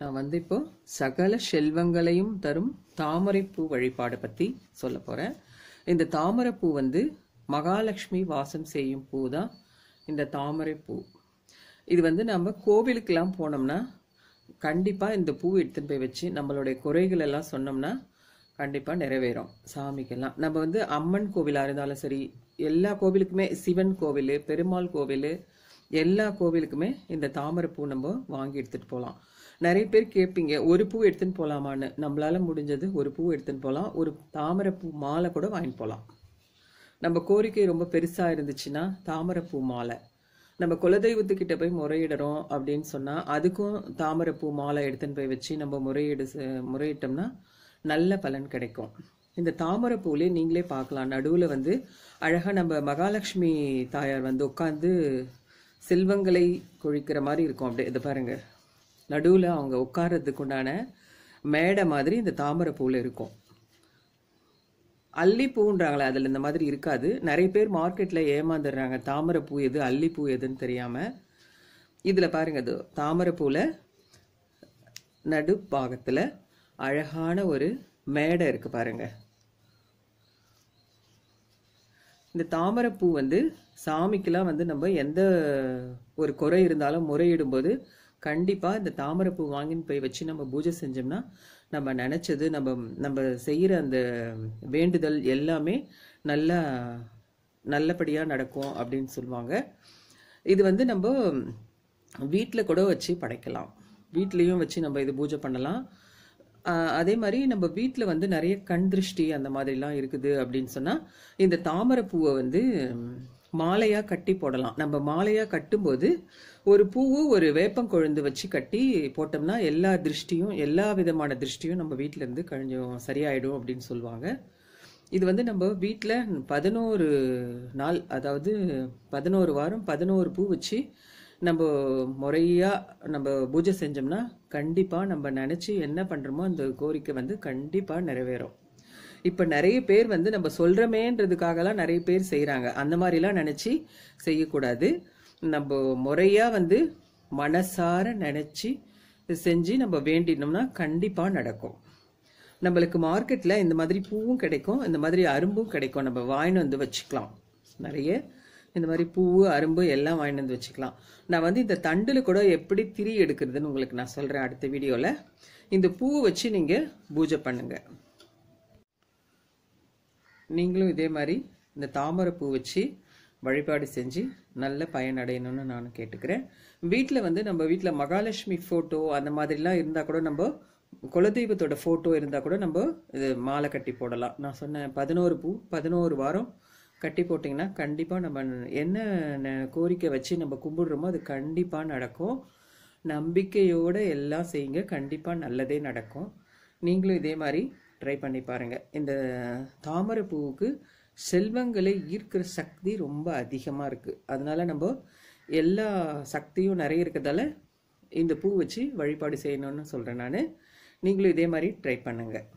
நான் வந்து இப்போ சகல செல்வங்களையும் தரும் தாமரைப்பூ வழிபாடு பற்றி சொல்ல போகிறேன் இந்த தாமரைப்பூ வந்து மகாலட்சுமி வாசம் செய்யும் பூ தான் இந்த தாமரைப்பூ இது வந்து நம்ம கோவிலுக்கெல்லாம் போனோம்னா கண்டிப்பாக இந்த பூ எடுத்துன்னு போய் வச்சு நம்மளுடைய குறைகள் எல்லாம் சொன்னோம்னா கண்டிப்பாக நிறைவேறும் சாமிக்கெல்லாம் நம்ம வந்து அம்மன் கோவிலாக இருந்தாலும் சரி எல்லா கோவிலுக்குமே சிவன் கோவில் பெருமாள் கோவில் எல்லா கோவிலுக்குமே இந்த தாமரைப்பூ நம்ம வாங்கி எடுத்துகிட்டு போகலாம் நிறைய பேர் கேட்பீங்க ஒரு பூ எடுத்துன்னு போகலாமான்னு நம்மளால் முடிஞ்சது ஒரு பூ எடுத்துன்னு போகலாம் ஒரு தாமரை பூ மாலை கூட வாங்கிட்டு போகலாம் நம்ம கோரிக்கை ரொம்ப பெருசாக இருந்துச்சுன்னா தாமரை பூ மாலை நம்ம குலதெய்வத்துக்கிட்ட போய் முறையிடுறோம் அப்படின்னு சொன்னால் அதுக்கும் தாமரை பூ மாலை எடுத்துன்னு போய் வச்சு நம்ம முறையீடு முறையிட்டோம்னா நல்ல பலன் கிடைக்கும் இந்த தாமரை பூலே நீங்களே பார்க்கலாம் நடுவில் வந்து அழகாக நம்ம மகாலட்சுமி தாயார் வந்து உட்காந்து செல்வங்களை கொழிக்கிற மாதிரி இருக்கும் அப்படியே இதை பாருங்கள் நடுவில் அவங்க உட்கார்றதுக்கு உண்டான மேடை மாதிரி இந்த தாமரை பூவில் இருக்கும் அல்லிப்பூன்றாங்களே அதில் இந்த மாதிரி இருக்காது நிறைய பேர் மார்க்கெட்டில் ஏமாந்துடுறாங்க தாமரைப்பூ எது அல்லிப்பூ எதுன்னு தெரியாமல் இதில் பாருங்கள் அது நடு நடுப்பாகத்தில் அழகான ஒரு மேடை இருக்குது பாருங்கள் இந்த தாமரைப்பூ வந்து சாமிக்கெலாம் வந்து நம்ம எந்த ஒரு குறை இருந்தாலும் முறையிடும்போது கண்டிப்பாக இந்த தாமரைப்பூ வாங்கின்னு போய் வச்சு நம்ம பூஜை செஞ்சோம்னா நம்ம நினச்சது நம்ம நம்ம செய்கிற அந்த வேண்டுதல் எல்லாமே நல்லா நல்லபடியாக நடக்கும் அப்படின்னு சொல்லுவாங்க இது வந்து நம்ம வீட்டில் கூட வச்சு படைக்கலாம் வீட்லேயும் வச்சு நம்ம இது பூஜை பண்ணலாம் அதே மாதிரி நம்ம வீட்டில் வந்து நிறைய கண் திருஷ்டி அந்த மாதிரிலாம் இருக்குது அப்படின்னு சொன்னால் இந்த தாமரை பூவை வந்து மாலையாக கட்டி போடலாம் நம்ம மாலையாக கட்டும்போது ஒரு பூவு ஒரு வேப்பம் கொழுந்து வச்சு கட்டி போட்டோம்னா எல்லா திருஷ்டியும் எல்லா விதமான திருஷ்டியும் நம்ம இருந்து கொஞ்சம் சரியாயிடும் அப்படின்னு சொல்லுவாங்க இது வந்து நம்ம வீட்டில் பதினோரு நாள் அதாவது பதினோரு வாரம் பதினோரு பூ வச்சு நம்ம முறையாக நம்ம பூஜை செஞ்சோம்னா கண்டிப்பாக நம்ம நினச்சி என்ன பண்ணுறோமோ அந்த கோரிக்கை வந்து கண்டிப்பாக நிறைவேறும் இப்போ நிறைய பேர் வந்து நம்ம சொல்கிறோமேன்றதுக்காகலாம் நிறைய பேர் செய்கிறாங்க அந்த மாதிரிலாம் நினச்சி செய்யக்கூடாது நம்ம முறையாக வந்து மனசார நினச்சி செஞ்சு நம்ம வேண்டினோம்னா கண்டிப்பாக நடக்கும் நம்மளுக்கு மார்க்கெட்டில் இந்த மாதிரி பூவும் கிடைக்கும் இந்த மாதிரி அரும்பும் கிடைக்கும் நம்ம வாங்கின்னு வந்து வச்சுக்கலாம் நிறைய இந்த மாதிரி பூவு அரும்பு எல்லாம் வாங்கிட்டு வந்து வச்சுக்கலாம் நான் வந்து இந்த தண்டில் கூட எப்படி திரி எடுக்கிறதுன்னு உங்களுக்கு நான் சொல்கிறேன் அடுத்த வீடியோவில் இந்த பூவை வச்சு நீங்கள் பூஜை பண்ணுங்கள் நீங்களும் இதே மாதிரி இந்த தாமரை பூ வச்சு வழிபாடு செஞ்சு நல்ல பயனடையணும்னு நான் கேட்டுக்கிறேன் வீட்டில் வந்து நம்ம வீட்டில் மகாலட்சுமி ஃபோட்டோ அந்த மாதிரிலாம் இருந்தால் கூட நம்ம குலதெய்வத்தோட ஃபோட்டோ இருந்தால் கூட நம்ம இது மாலை கட்டி போடலாம் நான் சொன்னேன் பதினோரு பூ பதினோரு வாரம் கட்டி போட்டிங்கன்னா கண்டிப்பாக நம்ம என்ன கோரிக்கை வச்சு நம்ம கும்பிடுறோமோ அது கண்டிப்பாக நடக்கும் நம்பிக்கையோடு எல்லாம் செய்யுங்க கண்டிப்பாக நல்லதே நடக்கும் நீங்களும் இதே மாதிரி ட்ரை பண்ணி பாருங்கள் இந்த தாமரை பூவுக்கு செல்வங்களை ஈர்க்கிற சக்தி ரொம்ப அதிகமாக இருக்குது அதனால் நம்ம எல்லா சக்தியும் நிறைய இருக்கிறதால இந்த பூ வச்சு வழிபாடு செய்யணும்னு சொல்கிறேன் நான் நீங்களும் இதே மாதிரி ட்ரை பண்ணுங்கள்